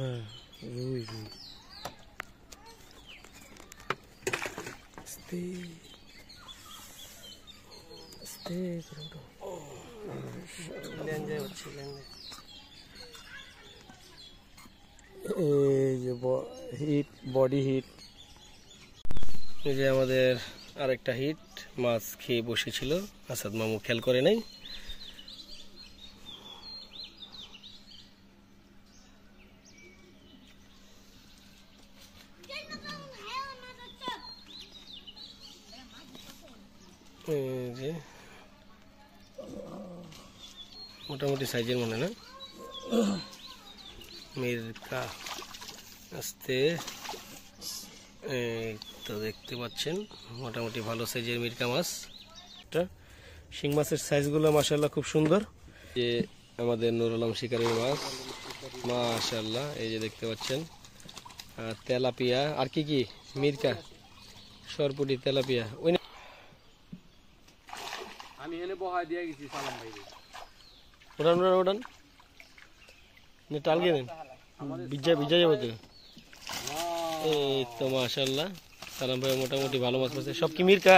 না রুই রুই আস্তে আস্তে করে উঠো এই যে হিট বডি হিট এই যে আমাদের আরেকটা হিট মাছ খেয়ে বসেছিল আসাদ মামু খেয়াল করে নাই যে মোটামুটি সাইজের মনে না মির্কা আসতে তো দেখতে পাচ্ছেন মোটামুটি ভালো সাইজের মির্কা মাছ শিং মাছের সাইজগুলো মাসাল্লাহ খুব সুন্দর যে আমাদের নুর আলম শিকারের মাছ মাশাল্লাহ এই যে দেখতে পাচ্ছেন তেলাপিয়া আর কি কি মির্কা সরপুটি তেলাপিয়া ওই বহায় দিয়ে গেছি সালাম ভাই ওঠান ওঠান ওঠান নে টালকে দেন ভিজা ভিজা যাবে তো এই তো মাশাল্লাহ সালাম ভাই মোটামুটি ভালো মাছ পাচ্ছে সব কি মির্কা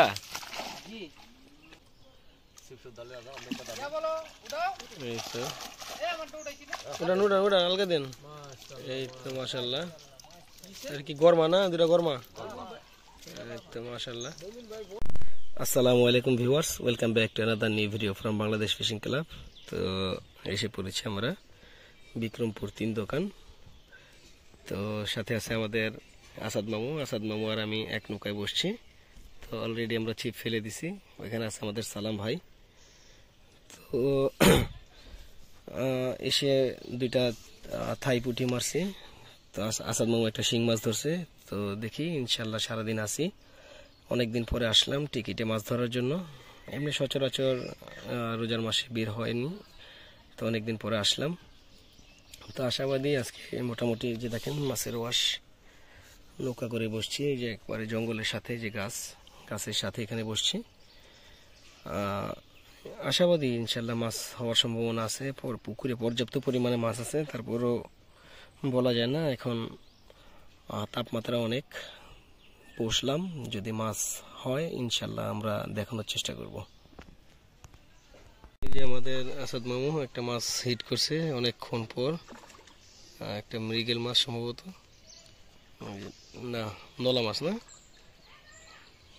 উঠান উঠান উঠান আলগা দিন এই তো মাশাল্লাহ আর কি গরমা না দুটা গরমা এই তো মাশাল্লাহ আসসালামু আলাইকুম viewers welcome back to another new video from Bangladesh fishing club তো এসে পড়েছি আমরা বিক্রমপুর তিন দোকান তো সাথে আছে আমাদের আসাদ মামু আসাদ মামু আর আমি এক নৌকায় বসছি তো অলরেডি আমরা ছিপ ফেলে দিছি ওইখানে আছে আমাদের সালাম ভাই তো এসে দুইটা থাই পুঁটি মারছি তো আসাদ মামু একটা শিং মাছ ধরছে তো দেখি ইনশাল্লাহ সারাদিন আসি অনেকদিন পরে আসলাম টিকিটে মাছ ধরার জন্য এমনি সচরাচর রোজার মাসে বের হয়নি তো অনেকদিন পরে আসলাম তো আশাবাদী আজকে মোটামুটি যে দেখেন মাছের ওয়াশ নৌকা করে বসছি এই যে একবারে জঙ্গলের সাথে যে গাছ গাছের সাথে এখানে বসছি আশাবাদী ইনশাল্লাহ মাছ হওয়ার সম্ভাবনা আছে পুকুরে পর্যাপ্ত পরিমাণে মাছ আছে তারপরও বলা যায় না এখন তাপমাত্রা অনেক পুষলাম যদি মাছ হয় ইনশাল্লাহ আমরা দেখানোর চেষ্টা করব এই যে আমাদের আসাদ মামু একটা মাছ হিট করছে অনেকক্ষণ পর একটা মৃগেল মাছ সম্ভবত না নলা মাছ না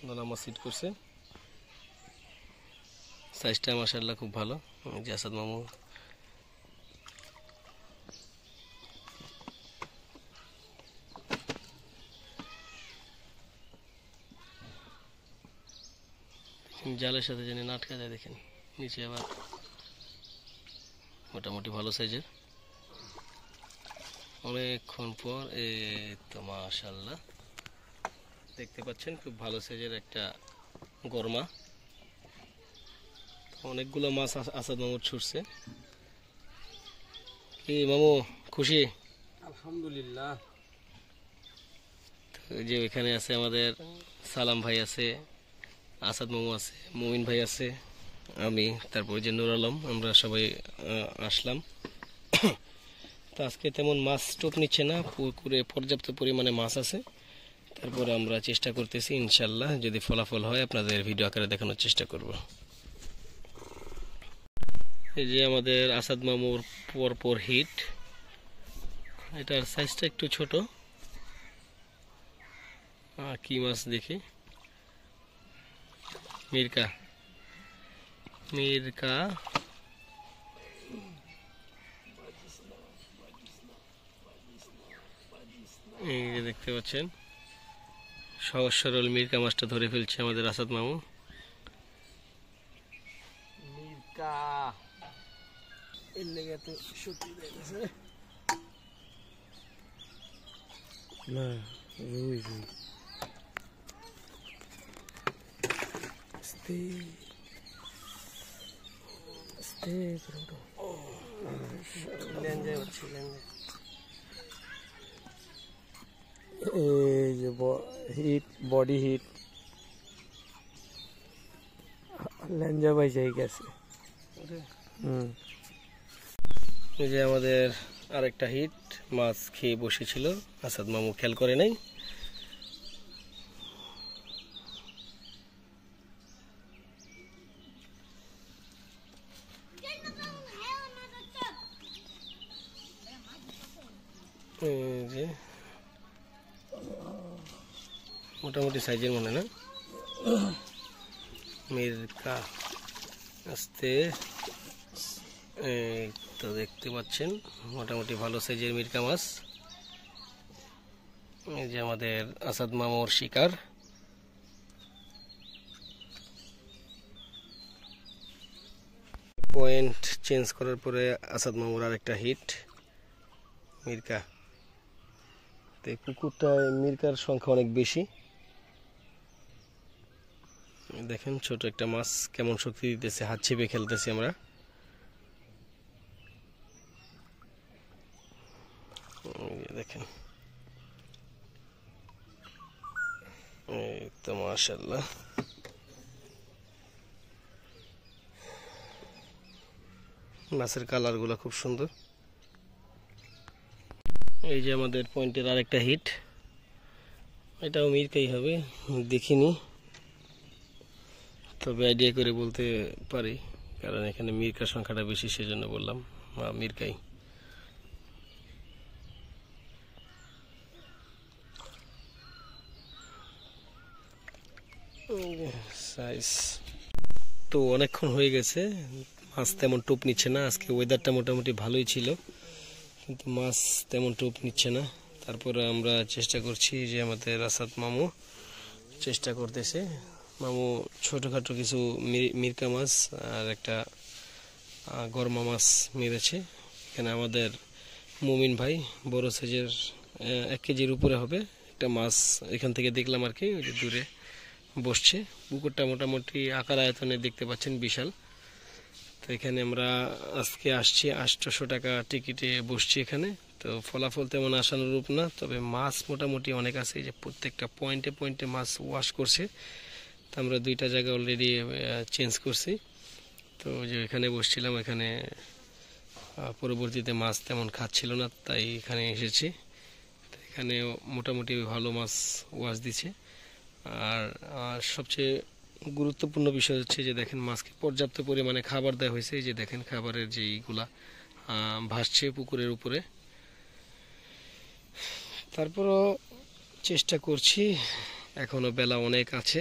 নলা মাছ হিট করছে সাইজটা মাসাল্লাহ খুব ভালো যে আসাদ মামু জালের সাথে যেন নাটকা যায় দেখেন নিচে আবার মোটামুটি ভালো সাইজের অনেকক্ষণ পর এ তো মাশাল্লাহ দেখতে পাচ্ছেন খুব ভালো সাইজের একটা গরমা অনেকগুলো মাছ আসাদ মামু ছুটছে কি মামু খুশি আলহামদুলিল্লাহ যে ওইখানে আছে আমাদের সালাম ভাই আছে আসাদ মামু আছে মুমিন ভাই আছে আমি তারপর যে নুর আলম আমরা সবাই আসলাম তো আজকে তেমন মাছ টোপ নিচ্ছে না পুকুরে পর্যাপ্ত পরিমাণে মাছ আছে তারপরে আমরা চেষ্টা করতেছি ইনশাল্লাহ যদি ফলাফল হয় আপনাদের ভিডিও আকারে দেখানোর চেষ্টা করব এই যে আমাদের আসাদ মামুর পরপর হিট এটার সাইজটা একটু ছোট কি মাছ দেখি মির্কা মির্কা দেখতে পাচ্ছেন সহজ সরল মির্কা মাছটা ধরে ফেলছে আমাদের আসাদ মামু মির্কা না এই যে হিট বডি হিট গেছে এই যে আমাদের আরেকটা হিট মাছ খেয়ে বসেছিল আসাদ মামু খেয়াল করে নাই যে মোটামুটি সাইজের মনে না মির্কা আসতে তো দেখতে পাচ্ছেন মোটামুটি ভালো সাইজের মির্কা মাছ এই যে আমাদের আসাদ মামোর শিকার পয়েন্ট চেঞ্জ করার পরে আসাদ মামুর আর একটা হিট মির্কা তো এই পুকুরটায় মির্কার সংখ্যা অনেক বেশি দেখেন ছোট একটা মাছ কেমন শক্তি দিতেছে হাত ছিপে খেলতেছি আমরা দেখেন এই তো মাশাল্লাহ মাছের কালারগুলো খুব সুন্দর এই যে আমাদের পয়েন্টের আরেকটা হিট এটাও মিরকাই হবে দেখিনি তবে আইডিয়া করে বলতে পারি কারণ এখানে মিরকার সংখ্যাটা বেশি সেজন্য বললাম মিরকাই সাইজ তো অনেকক্ষণ হয়ে গেছে মাছ তেমন টোপ নিচ্ছে না আজকে ওয়েদারটা মোটামুটি ভালোই ছিল কিন্তু মাছ তেমন টোপ নিচ্ছে না তারপর আমরা চেষ্টা করছি যে আমাদের রাসাদ মামু চেষ্টা করতেছে মামু ছোটোখাটো কিছু মিরকা মাছ আর একটা গরমা মাছ মেরেছে এখানে আমাদের মুমিন ভাই বড় সাইজের এক কেজির উপরে হবে একটা মাছ এখান থেকে দেখলাম আর কি ওই যে দূরে বসছে পুকুরটা মোটামুটি আকার আয়তনে দেখতে পাচ্ছেন বিশাল তো এখানে আমরা আজকে আসছি আটশোশো টাকা টিকিটে বসছি এখানে তো ফলাফল তেমন আশানুরূপ না তবে মাছ মোটামুটি অনেক আছে যে প্রত্যেকটা পয়েন্টে পয়েন্টে মাছ ওয়াশ করছে তো আমরা দুইটা জায়গা অলরেডি চেঞ্জ করছি তো যে এখানে বসছিলাম এখানে পরবর্তীতে মাছ তেমন খাচ্ছিল না তাই এখানে এসেছি এখানে মোটামুটি ভালো মাছ ওয়াশ দিছে আর সবচেয়ে গুরুত্বপূর্ণ বিষয় হচ্ছে যে দেখেন মাছকে পর্যাপ্ত পরিমাণে খাবার দেওয়া হয়েছে এই যে দেখেন খাবারের যে ইগুলা ভাসছে পুকুরের উপরে তারপরও চেষ্টা করছি এখনও বেলা অনেক আছে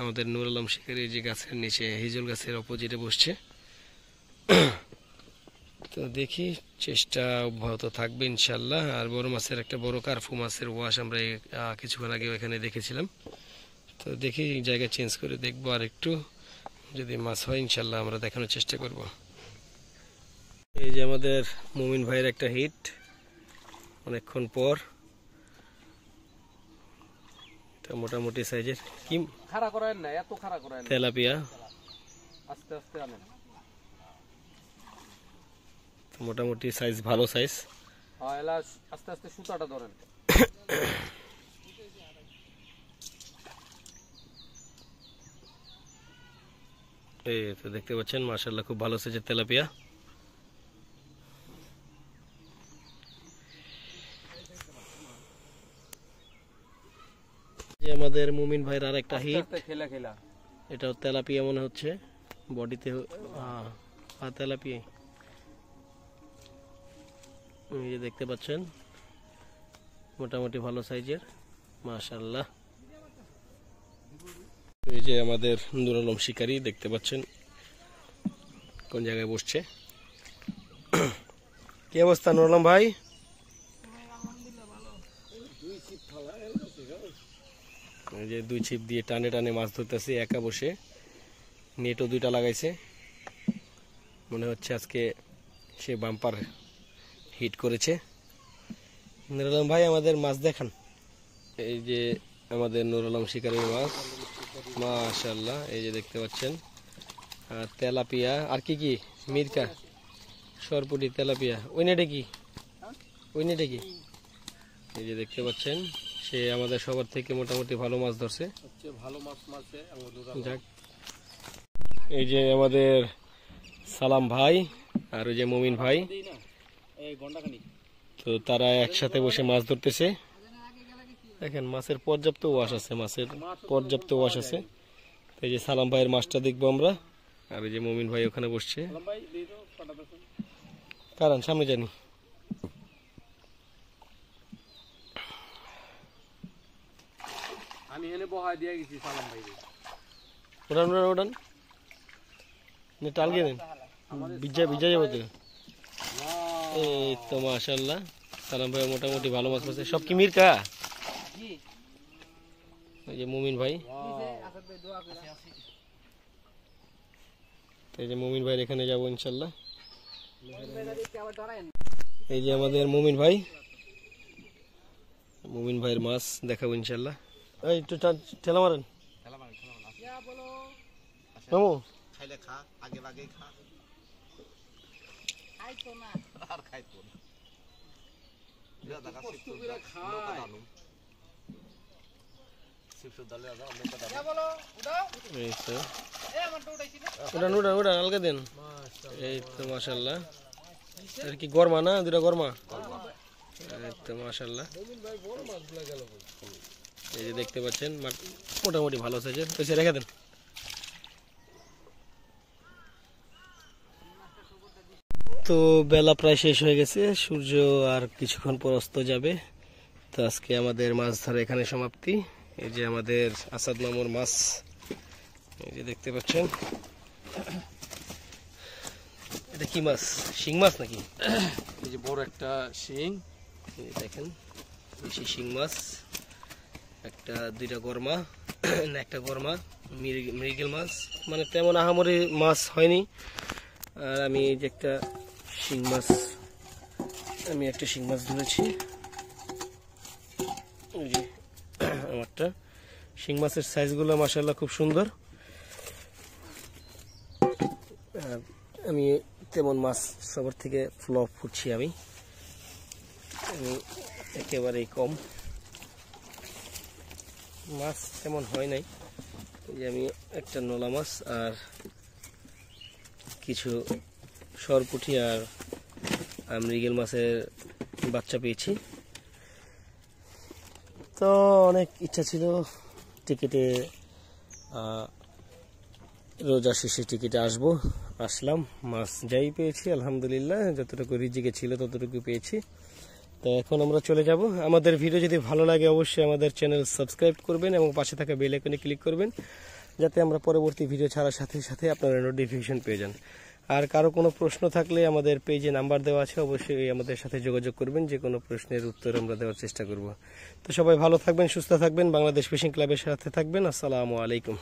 আমাদের নুর আলম শেখের যে গাছের নিচে হিজল গাছের অপোজিটে বসছে তো দেখি চেষ্টা অব্যাহত থাকবে ইনশাল্লাহ আর বড় মাছের একটা বড় কার্ফু মাছের ওয়াশ আমরা কিছুক্ষণ আগে এখানে দেখেছিলাম তো দেখি জায়গা চেঞ্জ করে দেখবো আর একটু যদি মাছ হয় ইনশাল্লাহ আমরা দেখানোর চেষ্টা করব এই যে আমাদের মুমিন ভাইয়ের একটা হিট অনেকক্ষণ পর মোটামুটি সাইজের কি এত তেলাপিয়া আস্তে আস্তে আনেন মোটামুটি সাইজ ভালো সাইজ হ্যাঁ, আস্তে আস্তে সুতাটা ধরেন এই তো দেখতে পাচ্ছেন মার্শাল্লাহ খুব ভালো সেজে তেলাপিয়া যে আমাদের মুমিন ভাইয়ের আর একটা হিট খেলা খেলা এটাও তেলাপিয়া মনে হচ্ছে বডিতে হ্যাঁ তেলাপিয়া এই দেখতে পাচ্ছেন মোটামুটি ভালো সাইজের মাশাল্লাহ এই যে আমাদের নুরালম শিকারি দেখতে পাচ্ছেন কোন জায়গায় বসছে কি অবস্থা নুরালম ভাই এই যে দুই ছিপ দিয়ে টানে টানে মাছ ধরতেছে একা বসে নেটও দুইটা লাগাইছে মনে হচ্ছে আজকে সে বাম্পার হিট করেছে নুরালম ভাই আমাদের মাছ দেখান এই যে আমাদের নুরালম শিকারির মাছ মাশাল্লাহ এই যে দেখতে পাচ্ছেন আর তেলাপিয়া আর কি কি মির্কা সরপুটি তেলাপিয়া ওই নেটে কি ওই নেটে কি এই যে দেখতে পাচ্ছেন সে আমাদের সবার থেকে মোটামুটি ভালো মাছ ধরছে এই যে আমাদের সালাম ভাই আর ওই যে মমিন ভাই তো তারা একসাথে বসে মাছ ধরতেছে দেখেন মাছের পর্যাপ্ত ওয়াশ আছে মাছের পর্যাপ্ত ওয়াশ আছে এই যে সালাম ভাইয়ের মাছটা দেখবো আমরা আর এই যে মমিন ভাই ওখানে বসছে কারণ সামনে জানি তো এই তো সালাম মোটামুটি ভালো মাছ পাচ্ছে সব কি মিরকা এই যে মুমিন ভাই এই যে মুমিন ভাইয়ের এখানে যাবো ইনশাল্লাহ এই যে আমাদের মুমিন ভাই মুমিন ভাইয়ের মাছ দেখাবো ইনশাল্লাহ এই একটু ঠেলা মারেন খা আগে আগে খা খাইতো না আর খাইতো না এই তো আর কি গরমা না দুটা গরমা এই তো দেখতে পাচ্ছেন মোটামুটি ভালো আছে রেখে দেন তো বেলা প্রায় শেষ হয়ে গেছে সূর্য আর কিছুক্ষণ পর অস্ত যাবে তো আজকে আমাদের মাছ ধরা এখানে সমাপ্তি এই যে আমাদের আসাদ নামর মাছ এই যে দেখতে পাচ্ছেন এটা কি মাছ শিং মাছ নাকি এই যে বড় একটা শিং দেখেন বেশি শিং মাছ একটা দুইটা গরমা একটা গরমা মৃগেল মাছ মানে তেমন আহামরি মাছ হয়নি আর আমি যে একটা শিং মাছ আমি একটা শিং মাছ ধরেছি শিং মাছের সাইজগুলো মাসাল্লাহ খুব সুন্দর আমি তেমন মাছ সবার থেকে ফ্লপ ফুটছি আমি আমি একেবারেই কম মাছ তেমন হয় নাই যে আমি একটা নলা মাছ আর কিছু সরপুটি আর মৃগেল মাছের বাচ্চা পেয়েছি তো অনেক ইচ্ছা ছিল টিকিটে রোজা শেষে টিকিটে আসবো আসলাম মাছ যাই পেয়েছি আলহামদুলিল্লাহ যতটুকু রিজিকে ছিল ততটুকু পেয়েছি তো এখন আমরা চলে যাব আমাদের ভিডিও যদি ভালো লাগে অবশ্যই আমাদের চ্যানেল সাবস্ক্রাইব করবেন এবং পাশে থাকা বেল আইকনে ক্লিক করবেন যাতে আমরা পরবর্তী ভিডিও ছাড়ার সাথে সাথে আপনারা নোটিফিকেশন পেয়ে যান আর কারো কোনো প্রশ্ন থাকলে আমাদের পেজে নাম্বার দেওয়া আছে অবশ্যই আমাদের সাথে যোগাযোগ করবেন যে কোনো প্রশ্নের উত্তর আমরা দেওয়ার চেষ্টা করব তো সবাই ভালো থাকবেন সুস্থ থাকবেন বাংলাদেশ ফিশিং ক্লাবের সাথে থাকবেন আসসালামু আলাইকুম